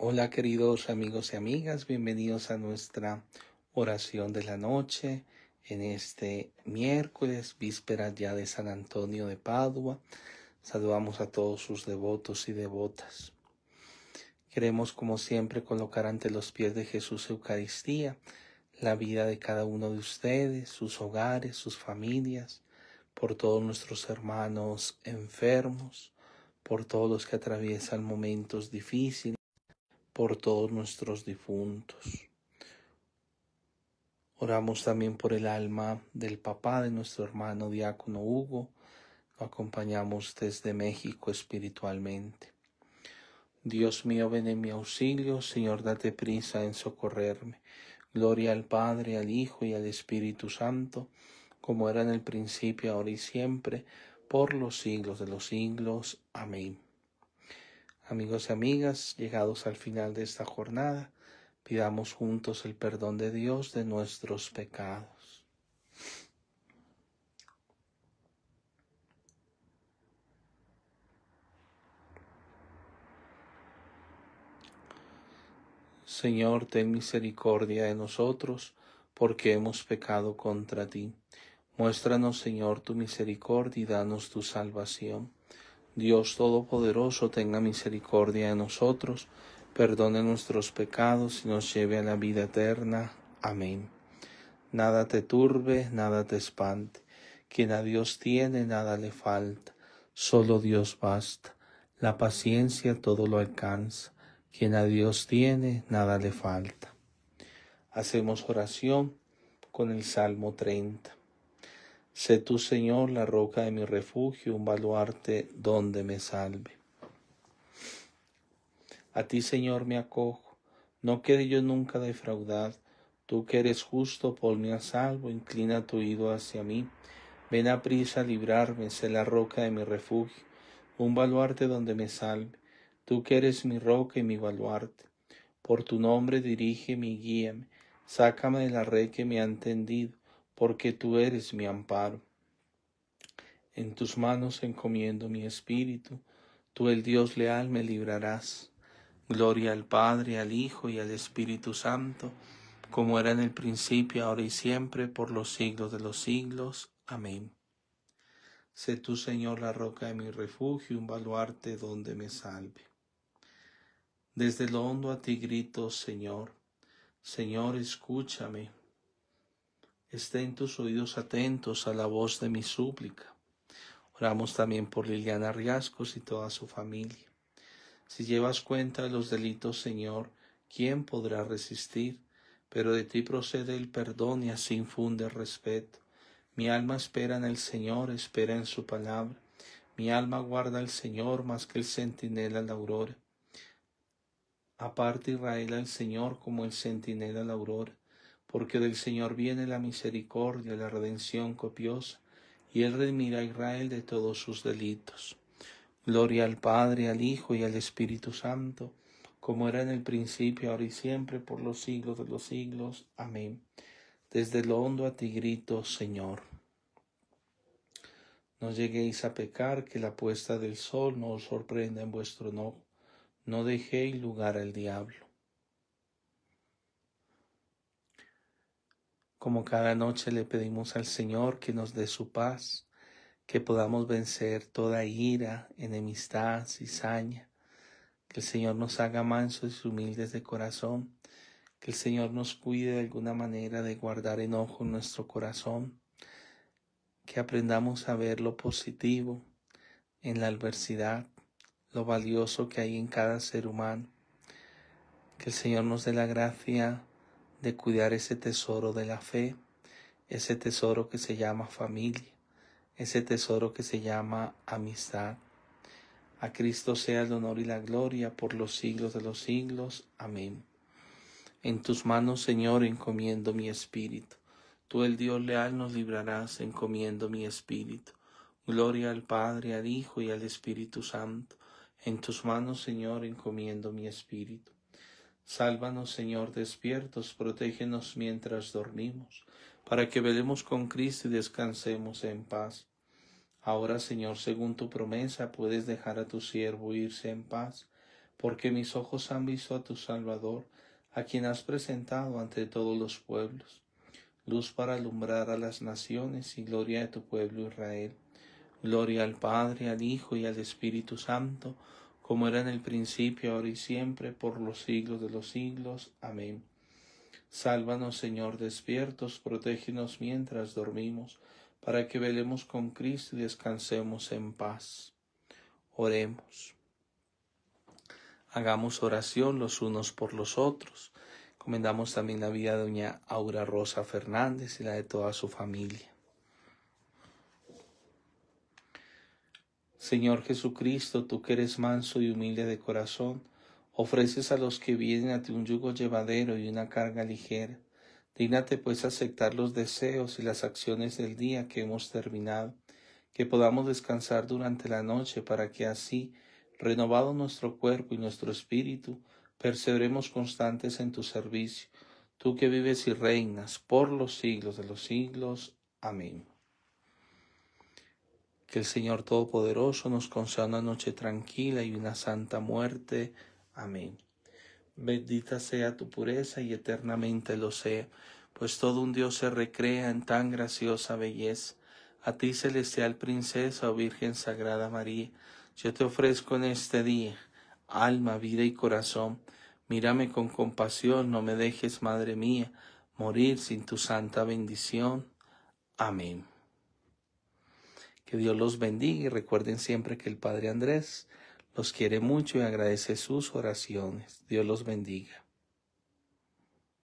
Hola queridos amigos y amigas, bienvenidos a nuestra oración de la noche en este miércoles, víspera ya de San Antonio de Padua. Saludamos a todos sus devotos y devotas. Queremos, como siempre, colocar ante los pies de Jesús Eucaristía la vida de cada uno de ustedes, sus hogares, sus familias, por todos nuestros hermanos enfermos, por todos los que atraviesan momentos difíciles por todos nuestros difuntos. Oramos también por el alma del papá de nuestro hermano diácono Hugo. Lo acompañamos desde México espiritualmente. Dios mío, ven en mi auxilio, Señor, date prisa en socorrerme. Gloria al Padre, al Hijo y al Espíritu Santo, como era en el principio, ahora y siempre, por los siglos de los siglos. Amén. Amigos y amigas, llegados al final de esta jornada, pidamos juntos el perdón de Dios de nuestros pecados. Señor, ten misericordia de nosotros, porque hemos pecado contra ti. Muéstranos, Señor, tu misericordia y danos tu salvación. Dios Todopoderoso tenga misericordia de nosotros, perdone nuestros pecados y nos lleve a la vida eterna. Amén. Nada te turbe, nada te espante. Quien a Dios tiene, nada le falta. Solo Dios basta. La paciencia todo lo alcanza. Quien a Dios tiene, nada le falta. Hacemos oración con el Salmo 30. Sé tú, Señor, la roca de mi refugio, un baluarte donde me salve. A ti, Señor, me acojo, no quede yo nunca defraudado. Tú que eres justo, ponme a salvo, inclina tu oído hacia mí. Ven a prisa a librarme, sé la roca de mi refugio, un baluarte donde me salve. Tú que eres mi roca y mi baluarte. Por tu nombre dirígeme y guíame, sácame de la red que me ha tendido porque tú eres mi amparo. En tus manos encomiendo mi espíritu, tú el Dios leal me librarás. Gloria al Padre, al Hijo y al Espíritu Santo, como era en el principio, ahora y siempre, por los siglos de los siglos. Amén. Sé tú, Señor, la roca de mi refugio, un baluarte donde me salve. Desde lo hondo a ti grito, Señor, Señor, escúchame estén tus oídos atentos a la voz de mi súplica. Oramos también por Liliana Riascos y toda su familia. Si llevas cuenta de los delitos, Señor, ¿quién podrá resistir? Pero de ti procede el perdón y así infunde respeto. Mi alma espera en el Señor, espera en su palabra. Mi alma guarda al Señor más que el centinela la aurora. Aparte Israel al Señor como el centinela la aurora porque del Señor viene la misericordia, la redención copiosa, y Él redimirá a Israel de todos sus delitos. Gloria al Padre, al Hijo y al Espíritu Santo, como era en el principio, ahora y siempre, por los siglos de los siglos. Amén. Desde lo hondo a ti grito, Señor. No lleguéis a pecar, que la puesta del sol no os sorprenda en vuestro no. No dejéis lugar al diablo. Como cada noche le pedimos al Señor que nos dé su paz, que podamos vencer toda ira, enemistad, cizaña, que el Señor nos haga mansos y humildes de corazón, que el Señor nos cuide de alguna manera de guardar enojo en nuestro corazón, que aprendamos a ver lo positivo en la adversidad, lo valioso que hay en cada ser humano, que el Señor nos dé la gracia de cuidar ese tesoro de la fe, ese tesoro que se llama familia, ese tesoro que se llama amistad. A Cristo sea el honor y la gloria por los siglos de los siglos. Amén. En tus manos, Señor, encomiendo mi espíritu. Tú, el Dios leal, nos librarás, encomiendo mi espíritu. Gloria al Padre, al Hijo y al Espíritu Santo. En tus manos, Señor, encomiendo mi espíritu. Sálvanos, Señor, despiertos, protégenos mientras dormimos, para que velemos con Cristo y descansemos en paz. Ahora, Señor, según tu promesa, puedes dejar a tu siervo irse en paz, porque mis ojos han visto a tu Salvador, a quien has presentado ante todos los pueblos, luz para alumbrar a las naciones y gloria de tu pueblo Israel. Gloria al Padre, al Hijo y al Espíritu Santo, como era en el principio, ahora y siempre, por los siglos de los siglos. Amén. Sálvanos, Señor, despiertos, protégenos mientras dormimos, para que velemos con Cristo y descansemos en paz. Oremos. Hagamos oración los unos por los otros. Comendamos también la vida de doña Aura Rosa Fernández y la de toda su familia. Señor Jesucristo, tú que eres manso y humilde de corazón, ofreces a los que vienen a ti un yugo llevadero y una carga ligera. Dígnate pues aceptar los deseos y las acciones del día que hemos terminado, que podamos descansar durante la noche para que así, renovado nuestro cuerpo y nuestro espíritu, perseveremos constantes en tu servicio, tú que vives y reinas por los siglos de los siglos. Amén. Que el Señor Todopoderoso nos conceda una noche tranquila y una santa muerte. Amén. Bendita sea tu pureza y eternamente lo sea, pues todo un Dios se recrea en tan graciosa belleza. A ti, celestial princesa o oh Virgen Sagrada María, yo te ofrezco en este día alma, vida y corazón. Mírame con compasión, no me dejes, Madre mía, morir sin tu santa bendición. Amén. Que Dios los bendiga y recuerden siempre que el Padre Andrés los quiere mucho y agradece sus oraciones. Dios los bendiga.